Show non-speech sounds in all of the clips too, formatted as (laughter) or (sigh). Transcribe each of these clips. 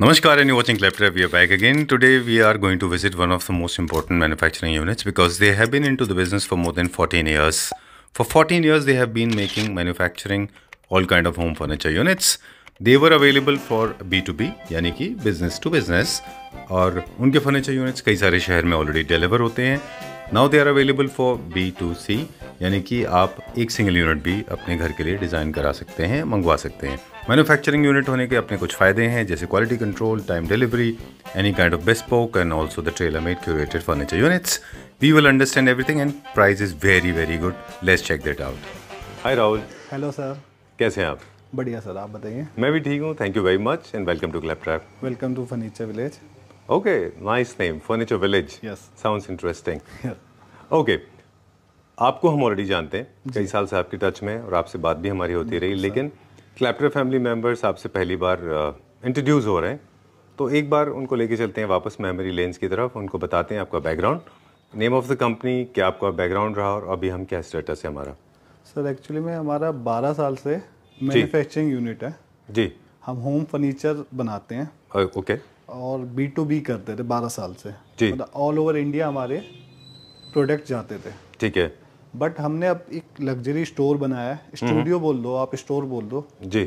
Namaskar and you're watching ClapTrap. We are back again. Today we are going to visit one of the most important manufacturing units because they have been into the business for more than 14 years. For 14 years they have been making manufacturing all kind of home furniture units. They were available for B2B yani ki business to business और उनके furniture units कई सारे शहर में already deliver होते हैं now they are available for B to C यानी कि आप एक सिंगल यूनिट भी अपने घर के लिए डिज़ाइन करा सकते हैं मंगवा सकते हैं मैन्युफैक्चरिंग यूनिट होने के अपने कुछ फ़ायदे हैं जैसे quality control time delivery any kind of bespoke and also the tailor made curated furniture units we will understand everything and price is very very good let's check that out hi Rahul hello sir कैसे हैं आप बढ़िया sir आप बताइए मैं भी ठीक हूँ thank you very much and welcome to clap trap welcome to Furniture Village okay nice name Furniture Village yes sounds interesting okay आपको हम ऑलरेडी जानते हैं कई साल से आपके टच में और आपसे बात भी हमारी होती रही लेकिन sir. क्लैप्टर फैमिली मेम्बर्स आपसे पहली बार इंट्रोड्यूस हो रहे हैं तो एक बार उनको लेके चलते हैं वापस मेमोरी लेंस की तरफ उनको बताते हैं आपका background name of the company क्या आपका बैकग्राउंड रहा और अभी हम क्या स्टेटस है हमारा सर एक्चुअली में हमारा बारह साल से मैन्युफैक्चरिंग यूनिट है जी हम होम फर्नीचर बनाते हैं ओके okay. और बी टू बी करते थे बारह साल से जी ऑल ओवर इंडिया हमारे प्रोडक्ट जाते थे ठीक है बट हमने अब एक लग्जरी स्टोर बनाया है स्टूडियो हम्म। बोल दो आप स्टोर बोल दो जी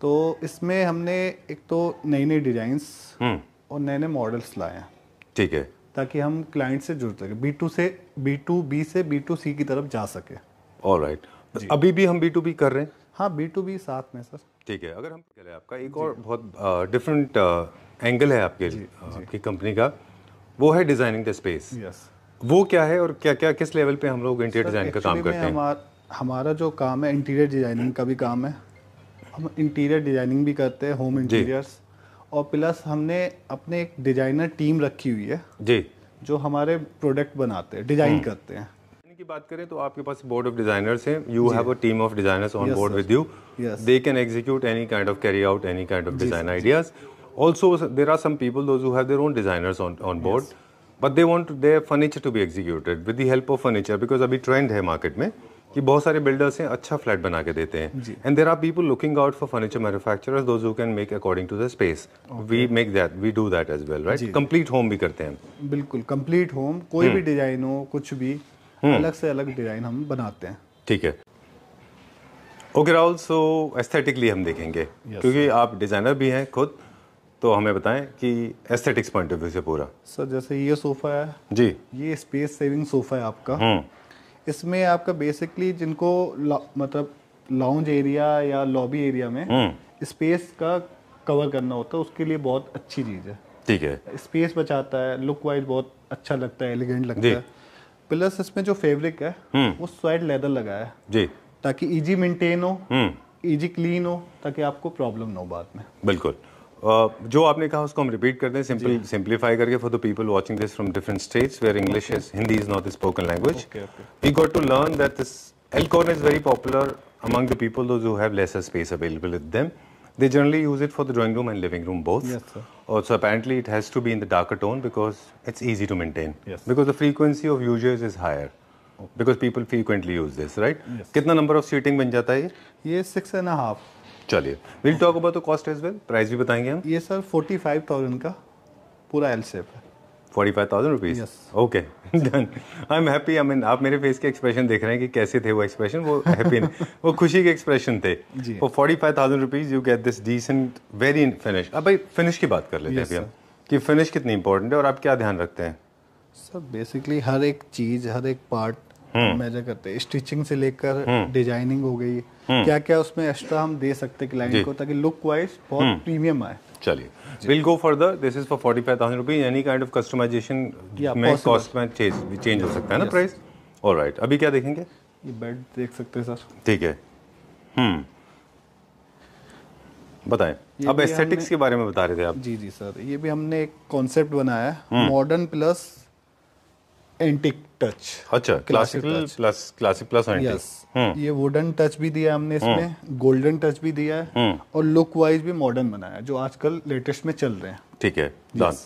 तो इसमें हमने एक तो नई नई डिजाइंस और नए नए मॉडल्स लाए हैं ठीक है ताकि हम क्लाइंट से जुड़ सके बी टू से बी टू बी से बी टू सी की तरफ जा सके और राइट अभी भी हम बी टू बी कर रहे हैं हाँ बी टू बी साथ में सर ठीक है अगर हम आपका एक और बहुत डिफरेंट एंगल है आपके आपकी कंपनी का वो है डिजाइनिंग द स्पेस यस वो क्या है और क्या क्या किस लेवल पे हम लोग इंटीरियर डिज़ाइन का काम करते हैं हमार, हमारा जो काम है इंटीरियर डिज़ाइनिंग का भी काम है हम इंटीरियर डिज़ाइनिंग भी करते हैं होम इंटीरियर्स और प्लस हमने अपने एक डिज़ाइनर टीम रखी हुई है जी जो हमारे प्रोडक्ट बनाते हैं डिज़ाइन हम्म। करते हैं की बात करें तो आपके पास बोर्ड ऑफ डिजाइनर्स हैं you have a team of designers on board with you they can execute any kind of carry out any kind of design ideas also there are some people those have their own designers on board but they want their furniture to be executed with the help of furniture because अभी trend है market में कि बहुत सारे builders हैं अच्छा flat बना के देते हैं and there are people looking out for furniture manufacturers those who can make according to the space we make that we do that as well right complete home भी करते हैं बिल्कुल कंप्लीट होम कोई भी डिजाइन हम्म। हो कुछ भी हम्म। अलग से अलग डिजाइन हम बनाते हैं ठीक है ओके राहुल सो एस्थेटिकली हम देखेंगे yes, क्योंकि sir. आप डिजाइनर भी हैं खुद तो हमें बताएं कि एस्थेटिक्स पॉइंट ऑफ व्यू से पूरा सर जैसे ये सोफ़ा है जी ये स्पेस सेविंग सोफ़ा है आपका हम्म। इसमें आपका बेसिकली जिनको मतलब लाउंज एरिया या लॉबी एरिया में स्पेस हम्म। का कवर करना होता है उसके लिए बहुत अच्छी चीज़ है ठीक है स्पेस बचाता है लुक वाइज बहुत अच्छा लगता है एलिगेंट लगता है प्लस इसमें जो फेब्रिक है हम्म। वो स्वेट लेदर लगा है जी ताकि इजी मेंटेन हो इजी क्लीन हो ताकि आपको प्रॉब्लम ना हो बाद में बिल्कुल Uh, जो आपने कहा उसको हम रिपीट करते हैं सिंपल सिंपलीफाई करके for the people watching this from different states where English is Hindi is not the spoken language we got to learn that this L corner is very popular among the people those have lesser space available with them they generally use it for the drawing room and living room both और so apparently it has to be in the darker tone because it's easy to maintain because the frequency of users is higher because people frequently use this right कितना number of seating बन जाता है ये six and half चलिए will talk about the cost as well price भी बताएंगे हम ये सर फोर्टी फाइव थाउजेंड का पूरा एल सेप है forty five thousand rupees okay done I am happy I mean आप मेरे फेस के एक्सप्रेशन देख रहे हैं कि कैसे थे वो एक्सप्रेशन वो हैप्पी (laughs) वो खुशी के एक्सप्रेशन थे वो forty five thousand rupees you get this decent very finish अब भाई फिनिश की बात कर लेते हैं yes, कि फिनिश कितनी इंपॉर्टेंट है और आप क्या ध्यान रखते हैं सर बेसिकली हर एक चीज़ हर एक पार्ट मेजर हम्म। करते हैं स्टिचिंग से लेकर डिजाइनिंग हम्म। हो गई हम्म। क्या क्या उसमें एक्स्ट्रा हम दे सकते हैं क्लाइंट को ताकि लुक वाइज बहुत प्रीमियम आए चलिए will go further this is for forty five thousand rupees any kind of customization में कॉस्ट में चेंज चेंज हो सकता है ना प्राइस और राइट अभी क्या देखेंगे ये बेड देख सकते हैं सर ठीक है हम्म बताएं अब एस्थेटिक्स के बारे में बता रहे थे आप जी जी सर ये भी हमने एक कॉन्सेप्ट बनाया मॉडर्न प्लस एंटिक टच अच्छा classical plus classic plus antique ये वुडन टच भी दिया हमने इसमें गोल्डन टच भी दिया है hmm. hmm. और लुक वाइज भी मॉडर्न बनाया जो आजकल लेटेस्ट में चल रहे हैं ठीक है डन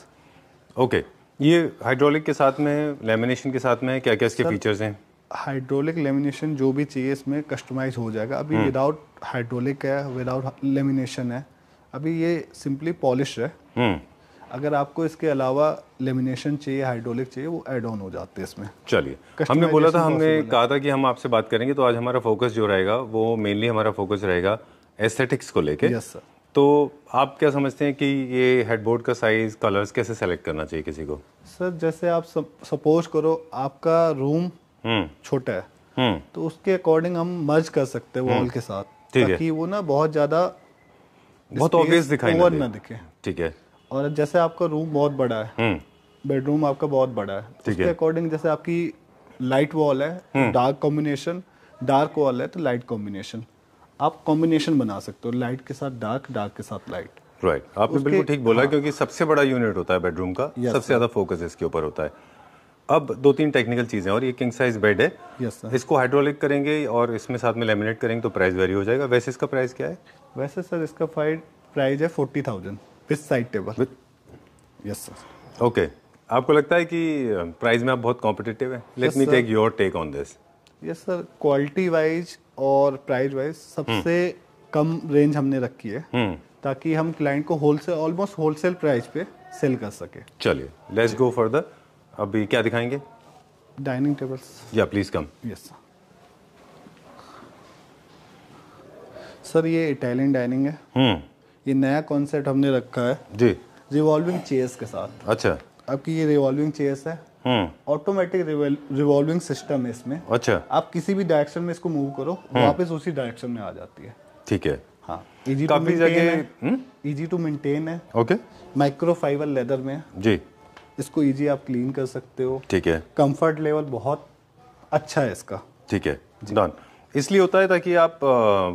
ओके ये हाइड्रोलिक के साथ में लेमिनेशन के साथ में क्या क्या इसके फीचर्स हैं हाइड्रोलिक लेमिनेशन जो भी चाहिए इसमें कस्टमाइज हो जाएगा अभी विदाउट hmm. हाइड्रोलिक है विदाउट लेमिनेशन है अभी ये सिंपली पॉलिश है अगर आपको इसके अलावा लेमिनेशन चाहिए हाइड्रोलिक चाहिए वो एड ऑन हो जाते हैं इसमें चलिए हमने बोला था हमने कहा था कि हम आपसे बात करेंगे तो आज हमारा फोकस जो रहेगा वो मेनली हमारा फोकस रहेगा एस्थेटिक्स को लेके यस सर तो आप क्या समझते हैं कि ये हेडबोर्ड का साइज कलर्स कैसे सेलेक्ट करना चाहिए किसी को सर जैसे आप सपोज करो आपका रूम हम्म। छोटा है हम्म। तो उसके अकॉर्डिंग हम मर्ज कर सकते हैं वॉल हम्म। के साथ ताकि वो ना बहुत ज्यादा बहुत ऑब्वियस दिखाई ना दिखे ठीक है और जैसे आपका रूम बहुत बड़ा है बेडरूम हम्म। आपका बहुत बड़ा है उसके अकॉर्डिंग जैसे आपकी लाइट वॉल है डार्क कॉम्बिनेशन डार्क वॉल है तो लाइट कॉम्बिनेशन आप कॉम्बिनेशन बना सकते हो लाइट के साथ डार्क डार्क के साथ लाइट राइट right. आपने बिल्कुल ठीक बोला हाँ। क्योंकि सबसे बड़ा यूनिट होता है बेडरूम का yes, सबसे ज़्यादा फोकस इसके ऊपर होता है अब दो तीन टेक्निकल चीज़ें और ये किंग साइज बेड है yes, इसको हाइड्रोलिक करेंगे और इसमें साथ में लेमिनेट करेंगे तो प्राइस वेरी हो जाएगा वैसे इसका प्राइस क्या है वैसे सर इसका प्राइस है forty thousand with side table with yes sir okay आपको लगता है कि प्राइस में आप बहुत कॉम्पिटेटिव है let me take your take on this yes sir quality wise और प्राइस वाइज hmm. सबसे hmm. कम रेंज हमने रखी है hmm. ताकि हम क्लाइंट को होलसेल ऑलमोस्ट होलसेल प्राइस पे सेल कर सके चलिए लेट्स गो फॉर द अभी क्या दिखाएंगे डाइनिंग टेबल्स या please come yes sir sir ये इटालियन डाइनिंग है hmm. ये नया कॉन्सेप्ट हमने रखा है जी रिवॉल्विंग चेयर्स के साथ अच्छा आपकी ये रिवॉल्विंग चेयर्स है ऑटोमेटिक रिवॉल्विंग सिस्टम है इसमें अच्छा आप किसी भी डायरेक्शन में इसको मूव करो हम्म। वापस उसी डायरेक्शन में आ जाती है ठीक है इजी हाँ, काफी जगह इजी टू मेंटेन है ओके माइक्रो फाइबर लेदर में जी इसको इजी आप क्लीन कर सकते हो ठीक है कंफर्ट लेवल बहुत अच्छा है इसका ठीक है डन इसलिए होता है ताकि आप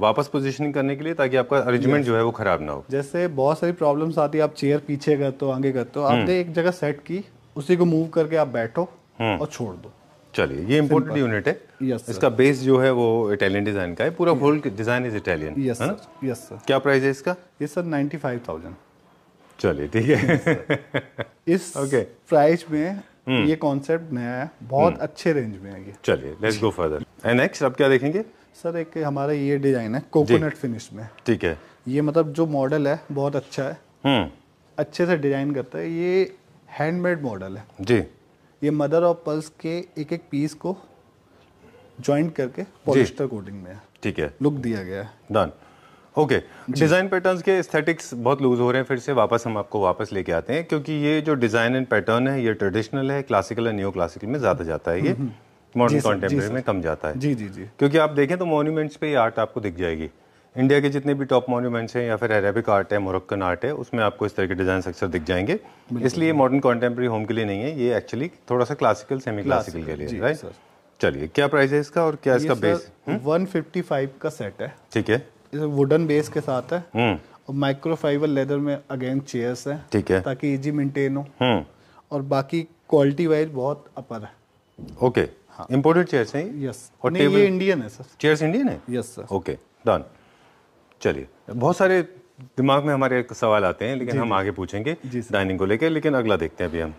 वापस पोजीशनिंग करने के लिए ताकि आपका अरेंजमेंट जो है वो खराब ना हो जैसे बहुत सारी प्रॉब्लम्स आती है आप चेयर पीछे करते हो आगे करते हो हम्म। आपने एक जगह सेट की उसी को मूव करके आप बैठो हम्म। और छोड़ दो चलिए ये इम्पोर्टेंट यूनिट है यस इसका बेस जो है वो इटालियन डिजाइन का है पूरा world design is Italian yes sir क्या प्राइस है इसका ये सर नाइन्टी फाइव थाउजेंड चलिए ठीक है (laughs) इस प्राइस में हम्म। ये कॉन्सेप्ट नया है बहुत हम्म। अच्छे रेंज में है ये चलिए let's go further and next आप क्या देखेंगे सर एक हमारा ये डिजाइन है कोकोनट फिनिश में ठीक है ये मतलब जो मॉडल है बहुत अच्छा है हम्म। अच्छे से डिजाइन करता है ये हैंडमेड मॉडल है जी ये मदर ऑफ पल्स के एक एक पीस को ज्वाइंट करके पॉलिस्टर कोटिंग में है ठीक है लुक दिया गया है डन ओके डिज़ाइन पैटर्न्स के एस्थेटिक्स बहुत लूज हो रहे हैं फिर से वापस हम आपको वापस लेके आते हैं क्योंकि ये जो डिज़ाइन एंड पैटर्न है ये ट्रेडिशनल है क्लासिकल एंड न्यू क्लासिकल में ज़्यादा जाता है ये मॉडर्न कॉन्टेम्प्रेरी हम्म, हम्म। में कम जाता है जी जी जी क्योंकि आप देखें तो मोन्यूमेंट्स पे ये आर्ट आपको दिख जाएगी इंडिया के जितने भी टॉप मॉन्यूमेंट्स हैं या फिर अरेबिक आर्ट है मोरक्कन आर्ट है उसमें आपको इस तरह के डिज़ाइन अक्सर दिख जाएंगे इसलिए मॉडर्न कॉन्टेम्प्रेरी होम के लिए नहीं है ये एक्चुअली थोड़ा सा क्लासिकल सेमी क्लासिकल के लिए राइट चलिए क्या प्राइस है इसका और क्या इसका बेस वन फिफ्टी का सेट है ठीक है वुडन बेस के साथ है हम्म। और माइक्रोफाइबर लेदर में अगेन चेयर्स है ठीक है ताकि इजी मेंटेन हो हम्म। और बाकी क्वालिटी वाइज बहुत अपर है ओके okay. इम्पोर्टेड हाँ। चेयर्स हैं यस और नहीं, table... ये इंडियन है सर चेयर्स इंडियन है यस सर ओके डन चलिए बहुत सारे दिमाग में हमारे सवाल आते हैं लेकिन हम आगे पूछेंगे डाइनिंग को लेकर लेकिन अगला देखते हैं अभी हम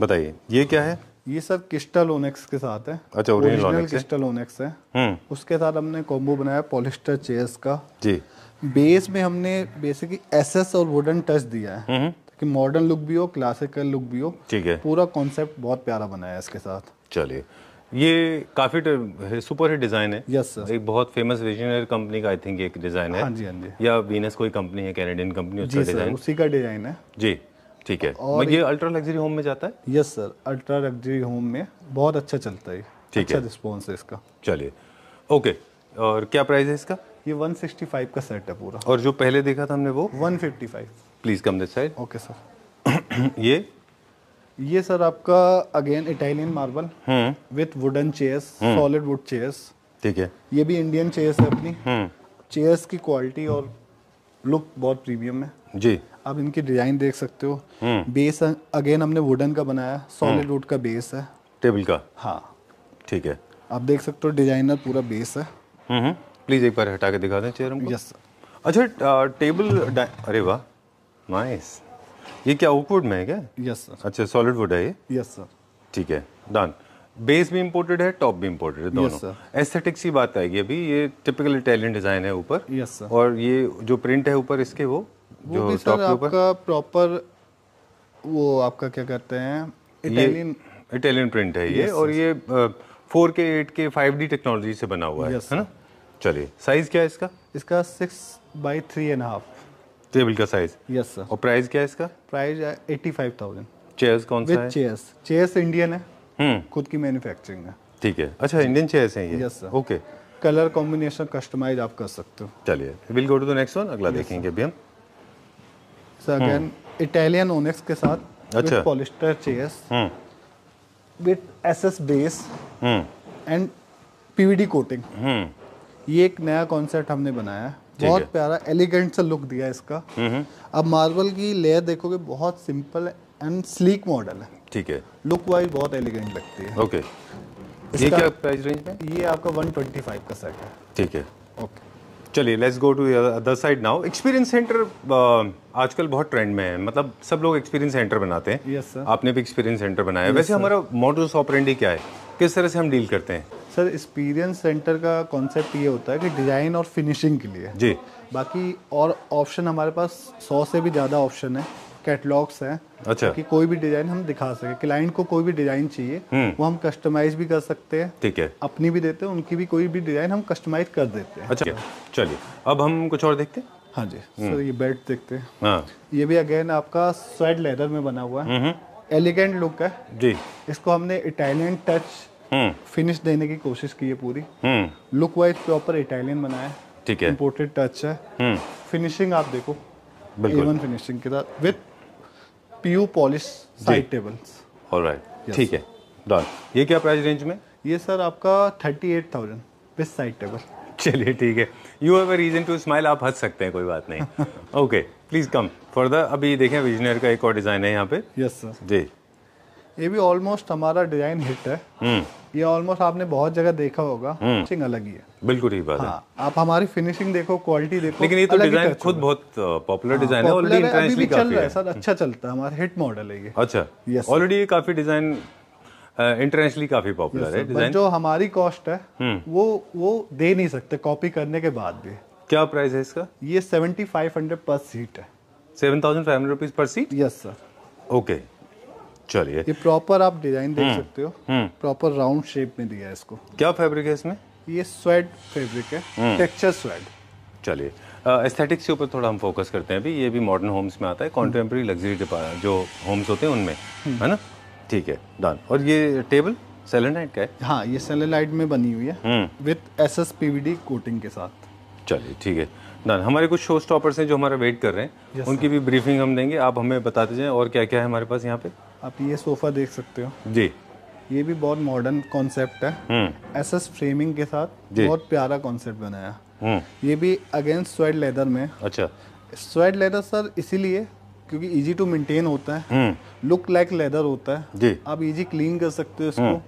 बताइए ये क्या है ये सर क्रिस्टल ओनेक्स के साथ है अच्छा ओरिजिनल क्रिस्टल ओनेक्स है हम्म। उसके साथ हमने कॉम्बो बनाया पॉलिस्टर चेयर्स का जी बेस में हमने बेसिकली एसएस और वुडन टच दिया है कि मॉडर्न लुक भी हो क्लासिकल लुक भी हो ठीक है पूरा कॉन्सेप्ट बहुत प्यारा बनाया है इसके साथ चलिए ये काफ़ी सुपर हिट डिज़ाइन है यस सर एक बहुत फेमस विजनरी कंपनी का आई थिंक एक डिज़ाइन है हाँ जी हाँ जी या वीनस कोई कंपनी है कैनेडियन कंपनी उसका डिज़ाइन उसी का डिज़ाइन है जी ठीक है और मतलब ये अल्ट्रा लग्जरी होम में जाता है yes sir ultra luxury home में बहुत अच्छा चलता है ठीक अच्छा है रिस्पॉन्स है इसका चलिए ओके और क्या प्राइस है इसका ये 165 का सेट है पूरा और जो पहले देखा था हमने वो 155 please come this side okay sir ये ये सर आपका again Italian marble with wooden chairs solid wood chairs ठीक है ये भी इंडियन चेयर्स है अपनी चेयर्स हम्म। की क्वालिटी और लुक बहुत प्रीमियम है जी आप इनकी डिजाइन देख सकते हो हम्म। बेस अगेन हमने वुडन का बनाया सॉलिड हम्म। वुड का बेस है टेबल का हाँ ठीक है आप देख सकते हो डिजाइनर पूरा बेस है हम्म, प्लीज एक बार हटा के दिखा दें चेयर यस अच्छा टेबल अरे वाह नाइस ये क्या ओकवुड में है क्या यस सर अच्छा सॉलिड वुड है ये यस सर ठीक है डन बेस भी इम्पोर्टेड है टॉप भी इम्पोर्टेड है दोनों एस्थेटिक्स की बात आएगी अभी ये टिपिकल इटालियन डिज़ाइन है ऊपर यस सर और ये जो प्रिंट है ऊपर इसके वो वो भी सर आपका प्रॉपर वो आपका क्या कहते हैं इटालियन इटालियन प्रिंट है ये और ये फोर के एट के फाइव डी टेक्नोलॉजी से बना हुआ है है ना चलिए साइज क्या है इसका इसका six by three and half table का साइज यस सर और प्राइस क्या है इसका price eighty five thousand chairs कौन सा है चेयर्स चेयर्स इंडियन है हम्म. खुद की मैन्युफैक्चरिंग है ठीक है अच्छा इंडियन चेयर्स हैं ये yes sir okay colour combination customize आप कर सकते हो चलिए will go to the next one अगला देखेंगे अभी हम सो अगेन इटालियन ओनिक्स के साथ अच्छा polyester chaise with SS base and PVD coating ये एक नया कॉन्सेप्ट हमने बनाया है बहुत प्यारा एलिगेंट सा लुक दिया इसका हम्म, हम्म। अब मार्बल की लेयर देखोगे बहुत सिंपल एंड स्लीक मॉडल है ठीक है लुक वाइज बहुत एलिगेंट लगती है ओके ये क्या प्राइस रेंज में ये आपका 125 का सेट है ठीक है ओके चलिए let's go to other side now experience centre आजकल बहुत ट्रेंड में है मतलब सब लोग एक्सपीरियंस सेंटर बनाते हैं yes, सर आपने भी एक्सपीरियंस सेंटर बनाया yes, वैसे sir. हमारा मॉडल्स ऑपरेंडी क्या है किस तरह से हम डील करते हैं सर एक्सपीरियंस सेंटर का कॉन्सेप्ट ये होता है कि डिज़ाइन और फिनिशिंग के लिए जी बाकी और ऑप्शन हमारे पास सौ से भी ज़्यादा ऑप्शन है कैटलॉग्स हैं अच्छा कि कोई भी डिजाइन हम दिखा सके क्लाइंट को कोई भी डिजाइन चाहिए हम्म। वो हम कस्टमाइज भी कर सकते हैं ठीक है अपनी भी देते हैं उनकी भी कोई भी डिजाइन हम कस्टमाइज कर देते हैं अच्छा चलिए अब हम कुछ और देखते हैं हाँ जी हम्म। सर ये बेड देखते हैं हाँ। ये भी अगेन आपका स्वेट लेदर में बना हुआ है एलिगेंट हम्म। लुक है जी इसको हमने इटालियन टच फिनिश देने की कोशिश की है पूरी लुक वाइज प्रॉपर इटालियन बनाया ठीक है इम्पोर्टेड टच है फिनिशिंग आप देखो बिल्कुल फिनिशिंग के साथ with PU polish side tables right ठीक है डन ये क्या प्राइस रेंज में ये सर आपका thirty eight thousand with side table चलिए ठीक है you have a reason to smile आप हंस सकते हैं कोई बात नहीं ओके प्लीज़ कम फर्दर अभी देखें विजनर का एक और डिज़ाइन है यहाँ पे यस सर जी ये भी ऑलमोस्ट हमारा डिजाइन हिट है हम्म। ये ऑलमोस्ट आपने बहुत जगह देखा होगा फिनिशिंग हम्म। अलग ही है बिल्कुल ही बात हाँ, है आप हमारी फिनिशिंग देखो क्वालिटी देखो लेकिन ये तो डिजाइन खुद बहुत पॉपुलर डिजाइन हाँ, है ऑलरेडी अच्छा चल रहा है सर अच्छा चलता है हमारा हिट मॉडल है ये अच्छा यस ऑलरेडी ये काफी डिजाइन इंटरनेशनली काफी पॉपुलर है डिजाइन जो हमारी कॉस्ट है हम्म। वो वो दे नहीं सकते कॉपी करने के बाद भी क्या प्राइस है इसका ये seventy five hundred per seat है seven thousand five hundred rupees per seat yes sir okay चलिए ये प्रॉपर आप डिजाइन देख हम्म, सकते हो प्रॉपर राउंड शेप में दिया है इसको क्या फैब्रिक है इसमें ये स्वेड फैब्रिक है टेक्सचर हम्म। स्वेड चलिए एस्थेटिक्स के ऊपर थोड़ा हम फोकस करते हैं अभी ये भी मॉडर्न होम्स में आता है कॉन्टेम्प्रेरी हम्म। लग्जरी जो होम्स होते हैं उनमें है ना ठीक है डन और ये टेबल सेलेनाइट का है हाँ ये सेलेनाइट में बनी हुई है विथ एस एस कोटिंग के साथ चलिए ठीक है डन हमारे कुछ शो स्टॉपर्स हैं जो हमारा वेट कर रहे हैं उनकी भी ब्रीफिंग हम देंगे आप हमें बताते जाएं और क्या क्या है हमारे पास यहाँ पे आप ये सोफा देख सकते हो जी ये भी बहुत मॉडर्न कॉन्सेप्ट है एस एस फ्रेमिंग के साथ बहुत प्यारा कॉन्सेप्ट बनाया हम्म। ये भी अगेंस्ट स्वेड लेदर में अच्छा स्वेड लेदर सर इसीलिए क्योंकि इजी टू मेंटेन होता है लुक लाइक लेदर होता है जी आप इजी क्लीन कर सकते हो इसको हम्म।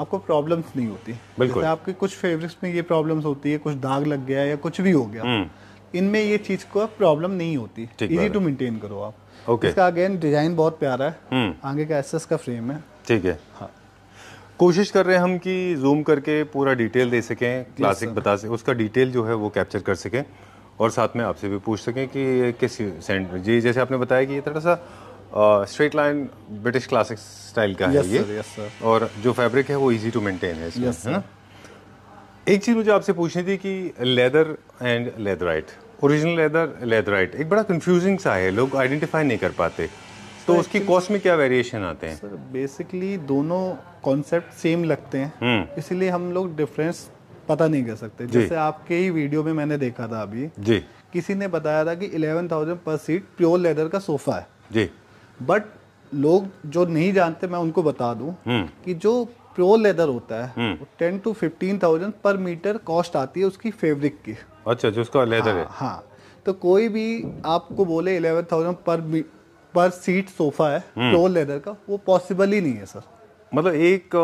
आपको प्रॉब्लम्स नहीं होती बिल्कुल आपके कुछ फेब्रिक्स में ये प्रॉब्लम्स होती है कुछ दाग लग गया या कुछ भी हो गया हम्म। इनमें ये चीज को प्रॉब्लम नहीं होती इजी टू मेंटेन करो आप ओके इसका अगेन डिजाइन बहुत प्यारा है हम्म। आगे का एसएस का फ्रेम है ठीक है हाँ। कोशिश कर रहे हैं हम कि जूम करके पूरा डिटेल दे सकें क्लासिक बता सकें उसका डिटेल जो है वो कैप्चर कर सकें और साथ में आपसे भी पूछ सकें कि किस सेंटर जी जैसे आपने बताया कि ये थोड़ा सा straight line British classic style का है ये sir, yes और जो फैब्रिक है वो इजी टू मेंटेन है इसमें है ना एक चीज़ मुझे आपसे पूछनी थी कि leather and leatherite original leather leatherite एक बड़ा कंफ्यूजिंग सा है लोग आइडेंटिफाई नहीं कर पाते तो उसकी कॉस्ट में क्या वेरिएशन आते हैं सर बेसिकली दोनों कॉन्सेप्ट सेम लगते हैं हम्म। इसलिए हम लोग डिफरेंस पता नहीं कर सकते जैसे आपके ही वीडियो में मैंने देखा था अभी जी किसी ने बताया था कि 11,000 पर सीट प्योर लेदर का सोफा है जी बट लोग जो नहीं जानते मैं उनको बता दूं हम्म। कि जो प्योर लेदर होता है ten to fifteen thousand per metre cost आती है उसकी फेब्रिक की अच्छा जो उसका लेदर हाँ, है हाँ तो कोई भी आपको बोले eleven thousand per per seat sofa है प्योर हम्म। लेदर का वो पॉसिबल ही नहीं है सर मतलब एक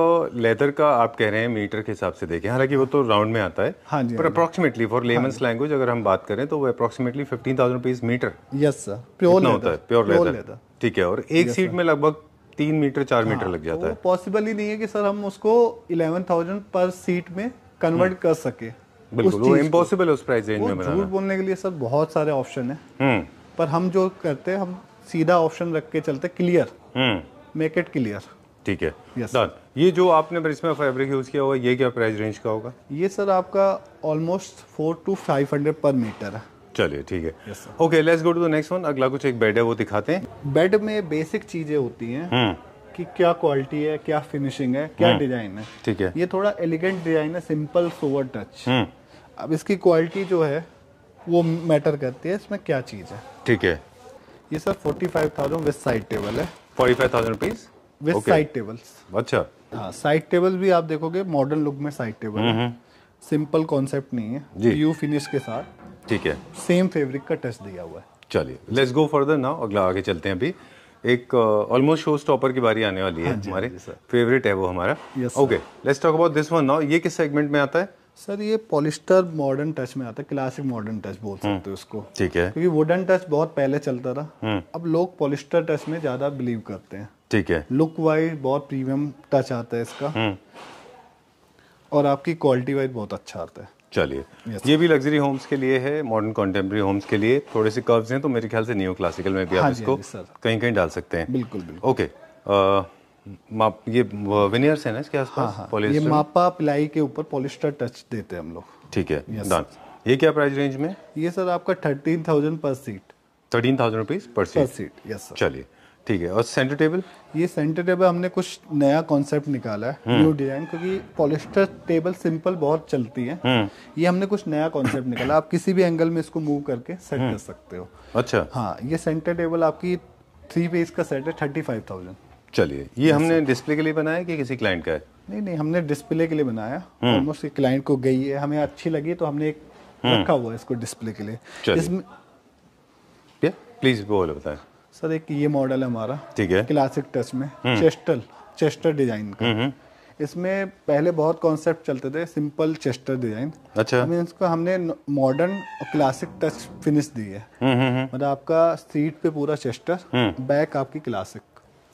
लेदर का आप कह रहे हैं मीटर के हिसाब से देखें हालांकि वो तो राउंड में आता है हाँ जी पर अप्रोक्सीमेटली फॉर लेमंस लैंग्वेज अगर हम बात करें तो वो approximately fifteen thousand rupees metre yes sir pure होता है प्योर लेदर ठीक है और एक सीट में लगभग तीन मीटर चार हाँ, मीटर लग जाता तो है पॉसिबल ही नहीं है कि सर हम उसको इलेवन थाउजेंड पर सीट में कन्वर्ट हम्म। कर सके बिल्कुल इम्पॉसिबल उस प्राइस रेंज में झूठ बोलने के लिए सर बहुत सारे ऑप्शन है हम्म। पर हम जो करते हैं हम सीधा ऑप्शन रख के चलते क्लियर मेक इट क्लियर ठीक है डन ये जो आपने इसमें फैब्रिक यूज़ किया होगा ये क्या प्राइस रेंज का होगा ये सर आपका almost four to five hundred per metre है चलिए ठीक है okay let's go to the next one अगला कुछ एक बेड है वो दिखाते हैं बेड में बेसिक चीजें होती हैं हम्म। कि क्या क्वालिटी है क्या फिनिशिंग है क्या डिजाइन हम्म। है ठीक है ये थोड़ा एलिगेंट डिजाइन है सिंपल सोवर टच अब इसकी क्वालिटी जो है वो मैटर करती है इसमें क्या चीज है ठीक है ये sir forty five thousand with side table है forty five thousand rupees with side tables अच्छा हाँ साइड टेबल भी आप देखोगे मॉडर्न लुक में साइड टेबल हम्म, है सिंपल कॉन्सेप्ट नहीं है यू फिनिश के साथ ठीक है सेम फेब्रिक का टच दिया हुआ है चलिए लेट्स गो फर्दर ना अगला आगे चलते हैं अभी एक ऑलमोस्ट शो स्टॉपर की बारी आने वाली है हाँ हमारे फेवरेट हाँ है वो हमारा okay let's talk about this one now ये किस सेगमेंट में आता है सर ये पॉलिस्टर मॉडर्न टच में आता है क्लासिक मॉडर्न टच बोल हम्म। सकते हो उसको ठीक है क्योंकि वुडन टच बहुत पहले चलता था हम्म। अब लोग पॉलिस्टर टच में ज्यादा बिलीव करते हैं ठीक है लुक वाइज बहुत प्रीमियम टच आता है इसका हम्म। और आपकी क्वालिटी वाइज बहुत अच्छा आता है चलिए ये भी लग्जरी होम्स के लिए है मॉडर्न कॉन्टेम्प्रेरी होम्स के लिए थोड़े से कर्व्स हैं तो मेरे ख्याल से न्यू क्लासिकल में भी आप हाँ इसको हाँ कहीं कहीं डाल सकते हैं बिल्कुल बिल्कुल ओके माप ये विनियर्स है ना इसके आसपास हाँ, हाँ, पॉलिस्टर ये मापा प्लाई के ऊपर पॉलिस्टर टच देते हैं हम लोग ठीक है डन ये क्या प्राइस रेंज में ये सर आपका thirteen thousand per seat thirteen thousand rupees per seat per seat yes चलिए ठीक है और सेंटर टेबल ये सेंटर टेबल हमने कुछ नया कॉन्सेप्ट निकाला है न्यू हम्म। डिजाइन क्योंकि पॉलिस्टर टेबल सिंपल बहुत चलती है हम्म। ये हमने कुछ नया कॉन्सेप्ट निकाला आप किसी भी एंगल में इसको मूव करके सेट हम्म। कर सकते हो अच्छा हाँ ये सेंटर टेबल आपकी थ्री पेज का सेट है थर्टी फाइव थाउजेंड चलिए ये हमने डिस्प्ले के लिए बनाया कि किसी क्लाइंट का है नहीं नहीं हमने डिस्प्ले के लिए बनाया ऑलमोस्ट क्लाइंट को गई है हमें अच्छी लगी तो हमने एक रखा हुआ है इसको डिस्प्ले के लिए इसमें प्लीज बोलो बताएं सर एक ये मॉडल है हमारा ठीक है क्लासिक टच में हम्म। चेस्टल चेस्टर डिजाइन का हम्म, हम्म। इसमें पहले बहुत कॉन्सेप्ट चलते थे सिंपल चेस्टर डिजाइन अच्छा मीन इसको हमने मॉडर्न और क्लासिक टच फिनिश दी है मतलब आपका सीट पे पूरा चेस्टर बैक आपकी क्लासिक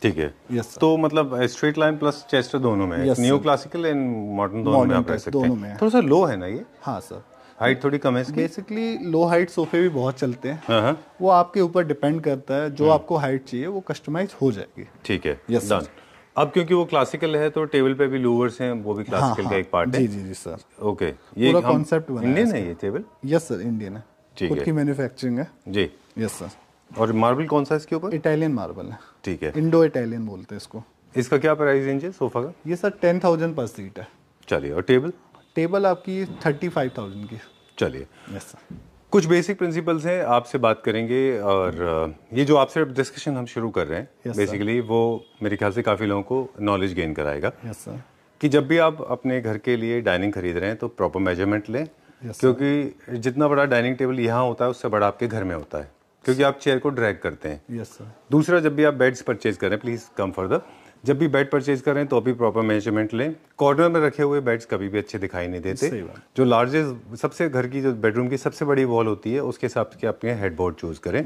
ठीक है यस तो मतलब स्ट्रेट लाइन प्लस चेस्टर दोनों में न्यू क्लासिकल एंड मॉडर्न दोनों में आप सकते हैं थोड़ा सा लो है ना ये हाँ सर हाइट थोड़ी कम है इसकी बेसिकली लो हाइट सोफे भी बहुत चलते हैं हाँ, हाँ। वो आपके ऊपर डिपेंड करता है जो हम्म। आपको हाइट चाहिए वो कस्टमाइज हो जाएगी ठीक है यस yes, अब क्योंकि वो क्लासिकल है तो टेबल पे भी लूवर्स हैं वो भी क्लासिकल हाँ, का एक पार्ट हाँ। जी, है जी जी जी सर ओके ये पूरा कॉन्सेप्ट बना इंडियन है ये टेबल यस सर इंडियन है ठीक है मैन्युफैक्चरिंग है जी यस सर और मार्बल कौन सा इसके ऊपर इटालियन मार्बल है ठीक है इंडो इटालियन बोलते हैं इसको इसका क्या प्राइस रेंज है सोफा का ये sir ten thousand per seat है चलिए और टेबल टेबल आपकी थर्टी फाइव थाउजेंड की चलिए यस कुछ बेसिक प्रिंसिपल्स हैं आपसे बात करेंगे और ये जो आपसे डिस्कशन हम शुरू कर रहे हैं बेसिकली yes, वो मेरे ख्याल से काफ़ी लोगों को नॉलेज गेन कराएगा yes, कि जब भी आप अपने घर के लिए डाइनिंग खरीद रहे हैं तो प्रॉपर मेजरमेंट लें yes, क्योंकि जितना बड़ा डाइनिंग टेबल यहाँ होता है उससे बड़ा आपके घर में होता है क्योंकि आप चेयर को ड्रैग करते हैं yes, सर दूसरा जब भी आप बेड्स परचेज करें प्लीज़ कम फॉर द जब भी बेड परचेज करें तो अभी प्रॉपर मेजरमेंट लें कॉर्नर में रखे हुए बेड्स कभी भी अच्छे दिखाई नहीं देते जो लार्जेस्ट सबसे घर की जो बेडरूम की सबसे बड़ी वॉल होती है उसके हिसाब से आपके हेडबोर्ड चूज़ करें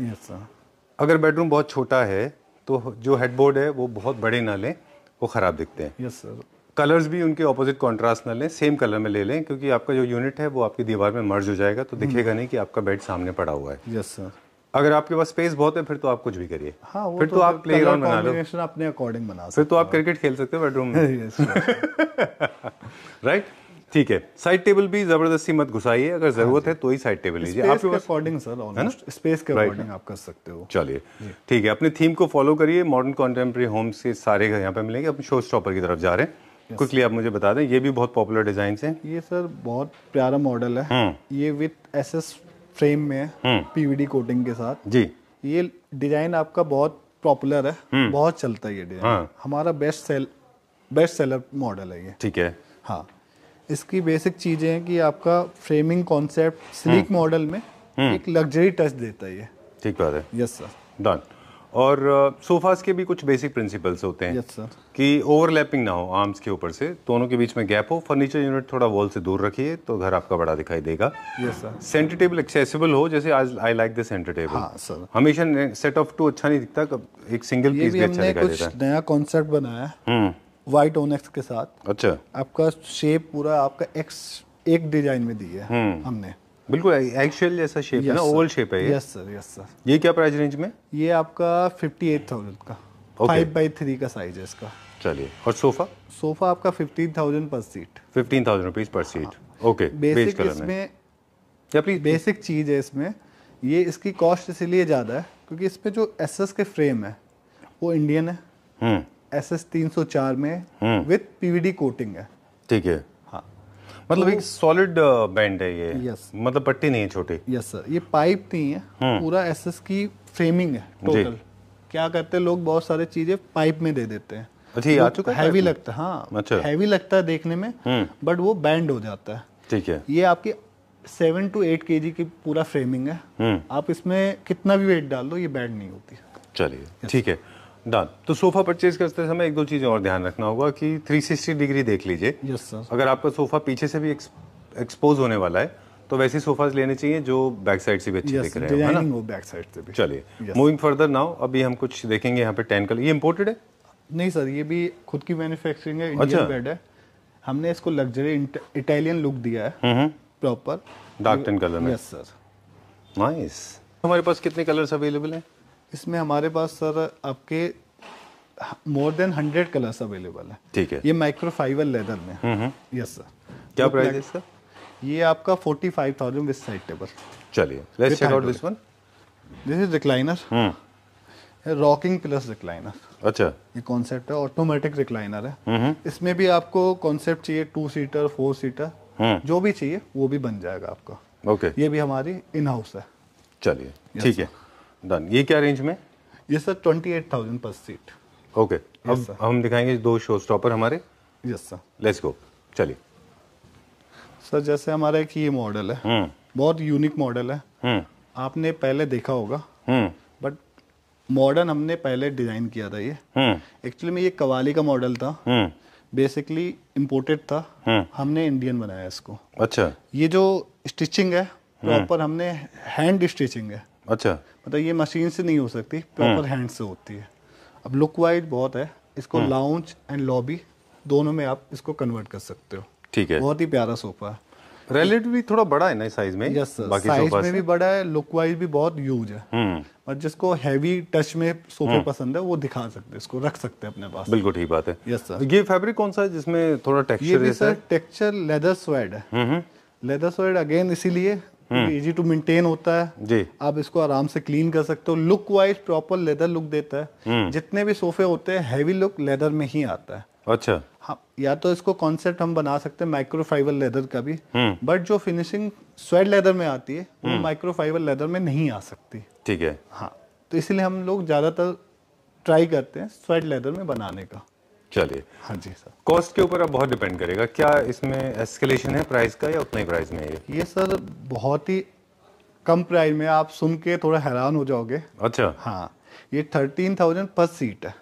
अगर बेडरूम बहुत छोटा है तो जो हेडबोर्ड है वो बहुत बड़े ना लें वो ख़राब दिखते हैं यस सर कलर्स भी उनके ऑपोजिट कॉन्ट्रास्ट ना लें सेम कलर में ले लें क्योंकि आपका जो यूनिट है वो आपकी दीवार में मर्ज हो जाएगा तो हम्म। दिखेगा नहीं कि आपका बेड सामने पड़ा हुआ है यस सर अगर आपके पास स्पेस बहुत है फिर तो आप कुछ भी करिए हाँ, फिर तो, तो आप प्ले ग्राउंड बना लो अपने अकॉर्डिंग बना फिर तो आप क्रिकेट खेल सकते हो बेडरूम में राइट (laughs) (laughs) ठीक है साइड टेबल भी जबरदस्ती मत घुसाइए अगर हाँ जरूरत है तो ही साइड टेबल लीजिए आपके अकॉर्डिंग सर ऑलमोस्ट स्पेस के अकॉर्डिंग आप कर सकते हो चलिए ठीक है अपने थीम को फॉलो करिए मॉडर्न कॉन्टेम्प्रेरी होम्स के सारे घर यहाँ पे मिलेंगे अपने शो स्टॉपर की तरफ जा रहे हैं Yes. क्विकली आप मुझे बता दें ये भी बहुत पॉपुलर डिजाइन है ये सर बहुत प्यारा मॉडल है हम्म। ये विथ एस एस फ्रेम में पीवीडी कोटिंग हम्म। के साथ जी ये डिजाइन आपका बहुत पॉपुलर है हम्म। बहुत चलता है ये डिजाइन हाँ। हमारा best sale best seller model है ये ठीक है हाँ इसकी बेसिक चीजें हैं कि आपका फ्रेमिंग कॉन्सेप्ट स्लीक मॉडल में हम्म। एक लग्जरी टच देता है ये ठीक बात है यस सर डन और सोफास के भी कुछ बेसिक प्रिंसिपल्स होते हैं yes, कि ओवरलैपिंग ना हो आर्म्स के ऊपर से दोनों के बीच में गैप हो फर्नीचर यूनिट थोड़ा वॉल से दूर रखिए तो घर आपका बड़ा दिखाई देगा सेंटर टेबल एक्सेसिबल हो जैसे आज I like this centre table हमेशा सेट ऑफ टू अच्छा नहीं दिखता एक सिंगल पीस भी अच्छा दिखाई देता है नया कॉन्सेप्ट बनाया व्हाइट हम्म। ओनेक्स के साथ अच्छा आपका शेप पूरा आपका एक्स एक डिजाइन में दी है हम्म। हमने बिल्कुल एक्चुअल जैसा शेप है ना ओवल शेप है ये यस सर यस सर ये क्या प्राइस रेंज में ये आपका फिफ्टी एट थाउजेंड का फाइव बाई थ्री का साइज है इसका चलिए और सोफा सोफा आपका fifteen thousand per seat fifteen thousand rupees per seat okay basic इसमें क्या प्लीज बेसिक चीज़ है इसमें ये इसकी कॉस्ट इसीलिए ज़्यादा है क्योंकि इसमें जो एस एस के फ्रेम है वो इंडियन है एस हम्म। एस तीन सौ चार में विथ पीवीडी कोटिंग है ठीक है मतलब तो एक सॉलिड बैंड uh, है ये यस मतलब पट्टी नहीं है छोटी यस सर ये पाइप नहीं है हम्म। पूरा एस की फ्रेमिंग है टोटल क्या करते हैं लोग बहुत सारे चीजें पाइप में दे देते हैं अच्छा आ चुका हैवी लगता है हाँ अच्छा हैवी लगता है देखने में बट हम्म। वो बैंड हो जाता है ठीक है ये आपकी सेवन टू एट के की पूरा फ्रेमिंग है हम्म। आप इसमें कितना भी वेट डाल दो ये बैंड नहीं होती चलिए ठीक है डन तो सोफा परचेज करते समय एक दो चीज़ें और ध्यान रखना होगा कि 360 डिग्री देख लीजिए यस सर अगर आपका सोफा पीछे से भी एक्सपोज होने वाला है तो वैसे सोफाज लेने चाहिए जो बैक साइड से भी अच्छे yes, दिख रहे हैं ना बैक साइड से भी चलिए मूविंग फर्दर नाउ अभी हम कुछ देखेंगे यहाँ पे टेन कलर ये इम्पोर्टेड है नहीं सर ये भी खुद की मैन्युफैक्चरिंग है अच्छा बेड है हमने इसको लग्जरी इटालियन लुक दिया है प्रॉपर डार्क टेन कलर में यस सर नाइस हमारे पास कितने कलर्स अवेलेबल हैं इसमें हमारे पास सर आपके more than hundred colours available है ठीक है ये माइक्रो फाइबर लेदर में यस सर क्या प्राइस है सर ये आपका forty five thousand with side table चलिए let's check out this one this is recliner rocking plus recliner अच्छा ये कॉन्सेप्ट है ऑटोमेटिक रिक्लाइनर है इसमें भी आपको कॉन्सेप्ट चाहिए टू सीटर फोर सीटर जो भी चाहिए वो भी बन जाएगा आपका ओके ये भी हमारी इन हाउस है चलिए ठीक है डन ये क्या रेंज में ये sir twenty eight thousand per seat okay अब हम दिखाएंगे दो शो स्टॉपर हमारे यस सर लेट्स गो चलिए सर जैसे हमारा एक ये मॉडल है हम्म। बहुत यूनिक मॉडल है हम्म। आपने पहले देखा होगा बट हम्म। मॉडर्न हमने पहले डिजाइन किया था ये एक्चुअली में ये कवाली का मॉडल था बेसिकली इम्पोर्टेड था हमने इंडियन बनाया इसको अच्छा ये जो स्टिचिंग है प्रॉपर हमने हैंड स्टिचिंग है अच्छा मतलब ये मशीन से नहीं हो सकती प्रॉपर हैंड हम्म। से होती है अब लुक वाइज बहुत है इसको लाउंज एंड लॉबी दोनों में आप इसको कन्वर्ट कर सकते हो ठीक है बहुत ही प्यारा सोफा है रिलेटिवली थोड़ा बड़ा है ना साइज में यस साइज में भी बड़ा है लुक वाइज भी बहुत यूज है हम्म। और जिसको हैवी टच में सोफे हम्म। पसंद है वो दिखा सकते हैं इसको रख सकते हैं अपने पास बिल्कुल ठीक बात है यस सर ये फैब्रिक कौन सा है जिसमें थोड़ा टेक्सचर ये सर टेक्सचर लेदर स्वेड है लेदर स्वेड अगेन इसीलिए इजी टू मेंटेन होता है जी आप इसको आराम से क्लीन कर सकते हो look wise proper leather look देता है हम्म। जितने भी सोफे होते हैं हैवी लुक लेदर में ही आता है अच्छा हाँ या तो इसको कॉन्सेप्ट हम बना सकते हैं माइक्रोफाइबर लेदर का भी बट हम्म। जो फिनिशिंग स्वेड लेदर में आती है वो माइक्रोफाइबर हम्म। लेदर में नहीं आ सकती ठीक है हाँ तो इसलिए हम लोग ज़्यादातर ट्राई करते हैं स्वेड लेदर में बनाने का चलिए हाँ जी सर कॉस्ट के ऊपर अब बहुत डिपेंड करेगा क्या इसमें एस्केलेशन है प्राइस का या उतना ही प्राइस में है ये सर बहुत ही कम प्राइस में आप सुन के थोड़ा हैरान हो जाओगे अच्छा हाँ ये थर्टीन थाउजेंड पर सीट है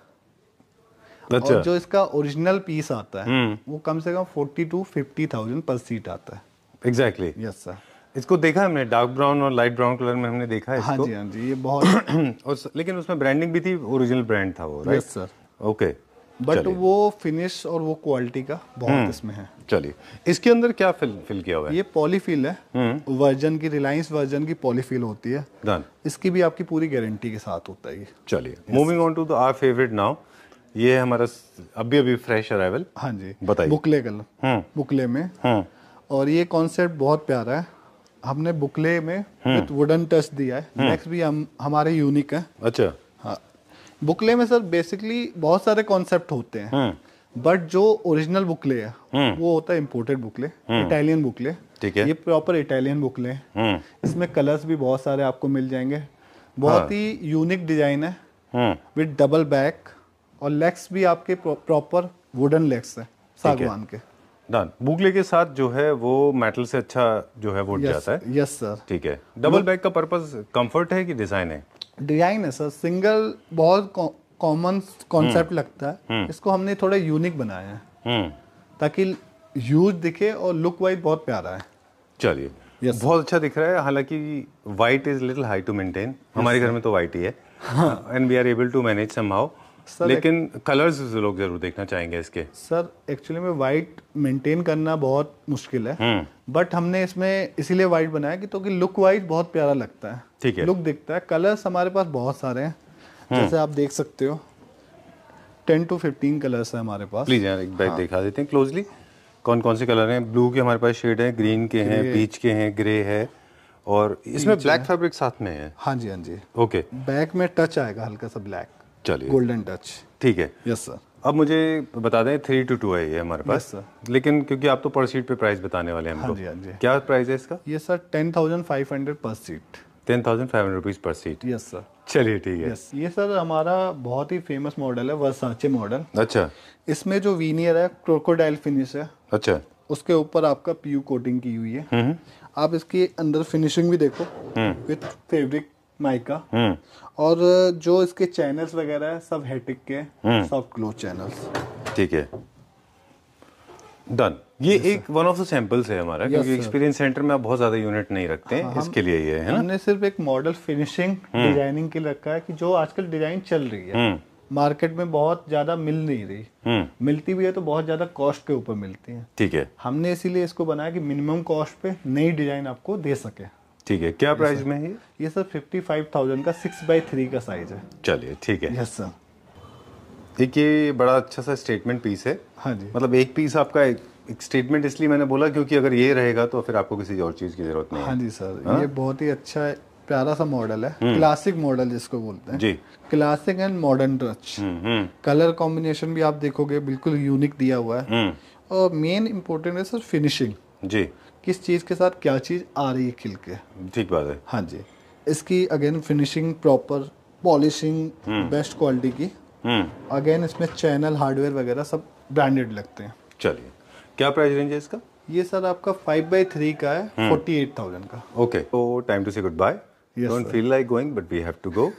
अच्छा। और जो इसका ओरिजिनल पीस आता है हम्म। वो कम से कम forty two fifty thousand per seat आता है एग्जैक्टली यस सर इसको देखा हमने डार्क ब्राउन और लाइट ब्राउन कलर में हमने देखा है हाँ इसको हाँ जी हाँ जी ये बहुत (clears throat) और लेकिन उसमें ब्रांडिंग भी थी ओरिजिनल ब्रांड था वो राइट सर ओके बट वो फिनिश और वो क्वालिटी का बहुत हम्म। इसमें है चलिए इसके अंदर क्या फिल फिल किया हुआ है ये पॉलीफिल है वर्जन हम्म। की रिलायंस वर्जन की पॉलीफिल होती है डन इसकी भी आपकी पूरी गारंटी के साथ होता है चलिए moving on to the our favourite now ये हमारा अभी अभी फ्रेश अराइवल हाँ जी बताइए बुकले कलर हम्म। बुकले में और ये कॉन्सेप्ट बहुत प्यारा है हमने बुकले में विद वुडन टच दिया है नेक्स्ट भी हम हमारे यूनिक है अच्छा बुकले में सर बेसिकली बहुत सारे कॉन्सेप्ट होते हैं बट हम्म। जो ओरिजिनल बुकले है हम्म। वो होता है इम्पोर्टेड बुकले इटालियन हम्म। बुकले ठीक है ये प्रॉपर इटालियन बुकले है इसमें कलर्स भी बहुत सारे आपको मिल जाएंगे बहुत हाँ। ही यूनिक डिजाइन है विद डबल बैक और लेग्स भी आपके प्रॉपर वुडन लेग्स है सागवान के डन बुकले के साथ जो है वो मेटल से अच्छा जो है वो जाता है यस सर ठीक है डबल बैक का पर्पस कंफर्ट है कि डिजाइन है डिजाइन है सर सिंगल बहुत कॉमन हम्म। कॉन्सेप्ट लगता है हम्म। इसको हमने थोड़ा यूनिक बनाया है हम्म। ताकि यूज दिखे और लुक वाइज बहुत प्यारा है चलिए yes, बहुत अच्छा दिख रहा है हालांकि white is little high to maintain हमारे घर में तो वाइट ही है and we are able to manage somehow sir लेकिन कलर्स लोग जरूर देखना चाहेंगे इसके सर एक्चुअली में वाइट मेंटेन करना बहुत मुश्किल है बट हम्म। हमने इसमें इसीलिए वाइट बनाया कि तो कि लुक वाइज बहुत प्यारा लगता है ठीक है लुक दिखता है कलर्स हमारे पास बहुत सारे हैं हम्म। जैसे आप देख सकते हो टेन टू फिफ्टीन कलर्स है हमारे पास प्लीज यार एक बैग हाँ। दिखा देते हैं क्लोजली कौन कौन से कलर हैं ब्लू के हमारे पास शेड है ग्रीन के हैं पीच के हैं ग्रे है और इसमें ब्लैक फैब्रिक साथ में है हाँ जी हाँ जी ओके बैक में टच आएगा हल्का सा ब्लैक चलिए गोल्डन टच ठीक है यस सर अब मुझे बता दें थ्री टू टू है ये हमारे पास लेकिन क्योंकि आप तो पर सीट पे प्राइस बताने वाले हैं हमको हाँ जी, हाँ जी। क्या प्राइस है इसका ये sir ten thousand five hundred per seat ten thousand five hundred rupees per seat yes sir चलिए ठीक है यस ये सर हमारा बहुत ही फेमस मॉडल है वर्साचे मॉडल अच्छा इसमें जो वीनियर है क्रोकोडाइल फिनिश है अच्छा उसके ऊपर आपका पीयू कोटिंग की हुई है हम्म। आप इसके अंदर फिनिशिंग भी देखो विथ फेब्रिक माइका और जो इसके चैनल्स वगैरह है सब हेटिक के सॉफ्ट ग्लो चैनल्स ठीक है डन ये एक वन ऑफ द सैंपल्स है हमारा क्योंकि एक्सपीरियंस सेंटर में आप बहुत ज्यादा यूनिट नहीं रखते हैं हाँ, इसके लिए ये है ना हमने सिर्फ एक मॉडल फिनिशिंग डिजाइनिंग के लिए रखा है कि जो आजकल डिजाइन चल रही है मार्केट हम्म। में बहुत ज्यादा मिल नहीं रही हम्म। मिलती भी है तो बहुत ज्यादा कॉस्ट के ऊपर मिलती है ठीक है हमने इसीलिए इसको बनाया कि मिनिमम कॉस्ट पे नई डिजाइन आपको दे सके ठीक है क्या प्राइस में है ये सर फिफ्टी फाइव थाउजेंड का सिक्स बाई थ्री का साइज है चलिए ठीक है यस सर एक ये बड़ा अच्छा सा स्टेटमेंट पीस है हाँ जी मतलब एक पीस आपका एक, एक स्टेटमेंट इसलिए मैंने बोला क्योंकि अगर ये रहेगा तो फिर आपको किसी और चीज़ की जरूरत नहीं हाँ जी सर हा? ये बहुत ही अच्छा प्यारा सा मॉडल है क्लासिक हम्म। मॉडल जिसको बोलते हैं जी classic and modern touch colour combination भी आप देखोगे बिल्कुल यूनिक दिया हुआ है हम्म। और मेन इम्पोर्टेंट है सर फिनिशिंग जी किस चीज़ के साथ क्या चीज़ आ रही है खिल के ठीक बात है हाँ जी इसकी again finishing proper polishing best quality की अगेन हम्म। इसमें चैनल हार्डवेयर वगैरह सब ब्रांडेड लगते हैं चलिए क्या प्राइस रेंज है इसका ये सर आपका फाइव बाई थ्री का है फोर्टी एट थाउजेंड का ओके तो time to say goodbye don't feel like going but we have to go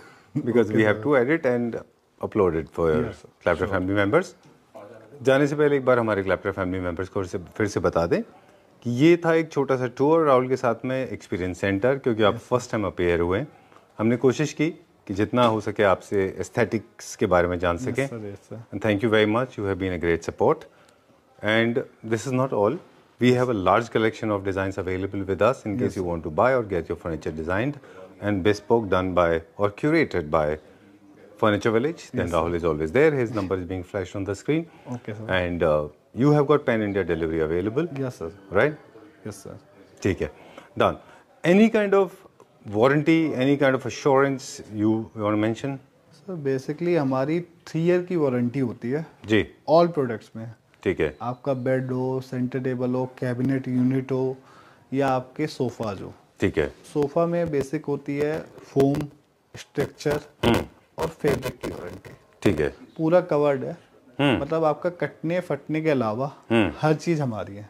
because we have to edit and upload it for your Clapter family members जाने से पहले एक बार हमारे क्लैप्टर family members को फिर से बता दें कि ये था एक छोटा सा टूर राहुल के साथ में एक्सपीरियंस सेंटर क्योंकि आप फर्स्ट टाइम अपेयर हुए हमने कोशिश की कि जितना हो सके आपसे एस्थेटिक्स के बारे में जान सकें and thank you very much you have been a great support and this is not all we have a large collection of designs available with us in case you want to buy or get your furniture designed and bespoke done by or curated by Furniture Village yes, then Rahul is always there. His number is being flashed on the You have got pan-India delivery available? Yes, sir. Right? Yes, sir. Take care. Done. Any kind of warranty, any kind of assurance you, you want to mention? Sir basically हमारी three year की warranty होती है जी all products में ठीक है आपका bed हो centre table हो कैबिनेट यूनिट हो या आपके सोफा जो ठीक है सोफा में बेसिक होती है फोम स्ट्रक्चर और फैब्रिक की वारंटी ठीक है पूरा कवर्ड है हम्म। मतलब आपका कटने फटने के अलावा हम्म। हर चीज हमारी है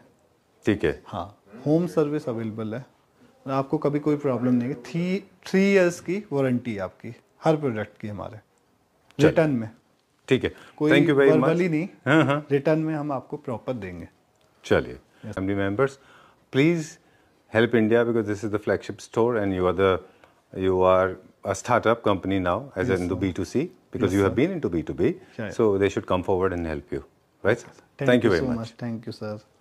ठीक है हाँ होम सर्विस अवेलेबल है आपको कभी कोई प्रॉब्लम नहीं है थ्री थ्री ईयर्स की वारंटी आपकी हर प्रोडक्ट की हमारे रिटर्न में ठीक है कोई थैंक यू वेरी मच नहीं हाँ हाँ रिटर्न में हम आपको प्रॉपर देंगे चलिए family members please help India because this is the flagship store and you are the you are startup company now as an yes, B to C because yes, you have been into B2B. Yeah, yeah. So they should come forward and help you. Right? Thank, Thank you, you, very so much. much. Thank you, sir.